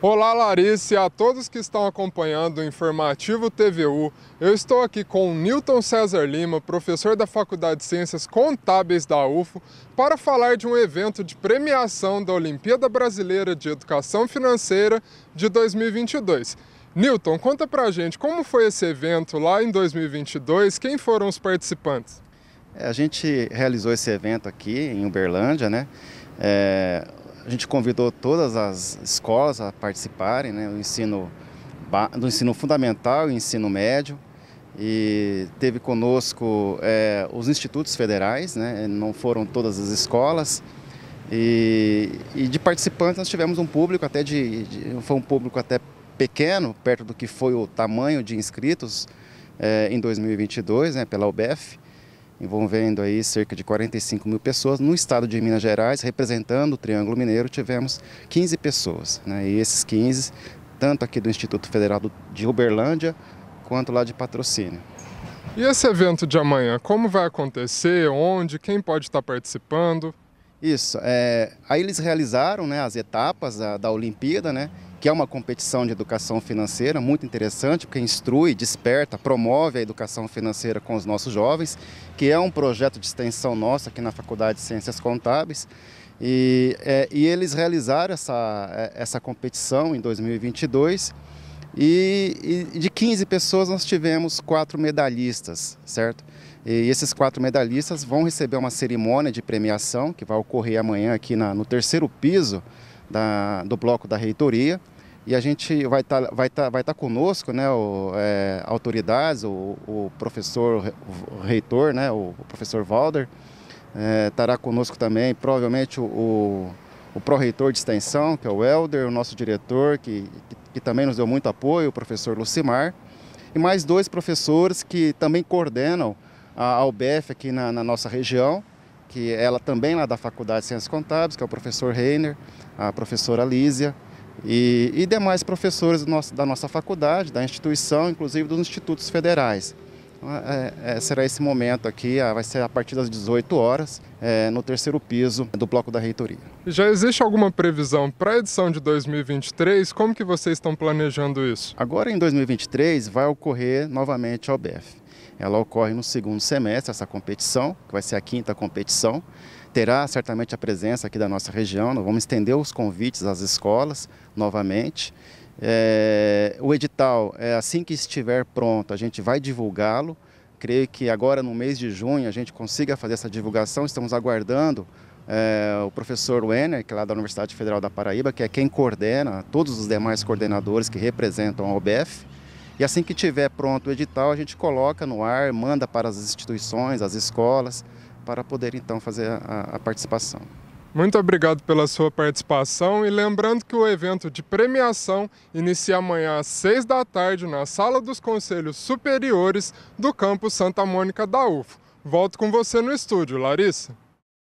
Olá Larissa e a todos que estão acompanhando o Informativo TVU. Eu estou aqui com o Newton César Lima, professor da Faculdade de Ciências Contábeis da UFO, para falar de um evento de premiação da Olimpíada Brasileira de Educação Financeira de 2022. Newton, conta pra gente como foi esse evento lá em 2022, quem foram os participantes? É, a gente realizou esse evento aqui em Uberlândia, né? É, a gente convidou todas as escolas a participarem, né, do ensino, do ensino fundamental e ensino médio. E teve conosco é, os institutos federais, né, não foram todas as escolas. E, e, de participantes nós tivemos um público até de, de, foi um público até pequeno perto do que foi o tamanho de inscritos é, em 2022 né, pela UBF envolvendo aí cerca de 45 mil pessoas. No estado de Minas Gerais, representando o Triângulo Mineiro, tivemos 15 pessoas. Né? E esses 15, tanto aqui do Instituto Federal de Uberlândia, quanto lá de patrocínio. E esse evento de amanhã, como vai acontecer, onde, quem pode estar participando? Isso, é, aí eles realizaram né, as etapas da, da Olimpíada, né? que é uma competição de educação financeira muito interessante, porque instrui, desperta, promove a educação financeira com os nossos jovens, que é um projeto de extensão nossa aqui na Faculdade de Ciências Contábeis. E, é, e eles realizaram essa, é, essa competição em 2022 e, e, de 15 pessoas nós tivemos quatro medalhistas, certo? E esses quatro medalhistas vão receber uma cerimônia de premiação que vai ocorrer amanhã aqui na, no terceiro piso da, do bloco da reitoria. E a gente vai estar tá, vai tá, vai tá conosco, né, o, é, autoridades, o, o professor o reitor, né, o professor Valder, é, estará conosco também, provavelmente o, o pró-reitor de extensão, que é o Helder, o nosso diretor, que, que, que também nos deu muito apoio, o professor Lucimar, e mais dois professores que também coordenam a, a UBF aqui na, na nossa região, que ela também lá da Faculdade de Ciências Contábeis, que é o professor Reiner, a professora Lísia e, e demais professores nosso, da nossa faculdade, da instituição, inclusive dos institutos federais. Então, é, é, será esse momento aqui, ah, vai ser a partir das 18 horas, é, no terceiro piso do bloco da reitoria. Já existe alguma previsão para a edição de 2023? Como que vocês estão planejando isso? Agora em 2023 vai ocorrer novamente a OBF. Ela ocorre no segundo semestre, essa competição, que vai ser a quinta competição. Terá certamente a presença aqui da nossa região, nós vamos estender os convites às escolas novamente. É, o edital, é, assim que estiver pronto, a gente vai divulgá-lo. Creio que agora no mês de junho a gente consiga fazer essa divulgação. Estamos aguardando é, o professor Wenner, que é lá da Universidade Federal da Paraíba, que é quem coordena, todos os demais coordenadores que representam a OBF. E assim que tiver pronto o edital, a gente coloca no ar, manda para as instituições, as escolas, para poder então fazer a, a participação. Muito obrigado pela sua participação e lembrando que o evento de premiação inicia amanhã às 6 da tarde na Sala dos Conselhos Superiores do Campo Santa Mônica da UFO. Volto com você no estúdio, Larissa.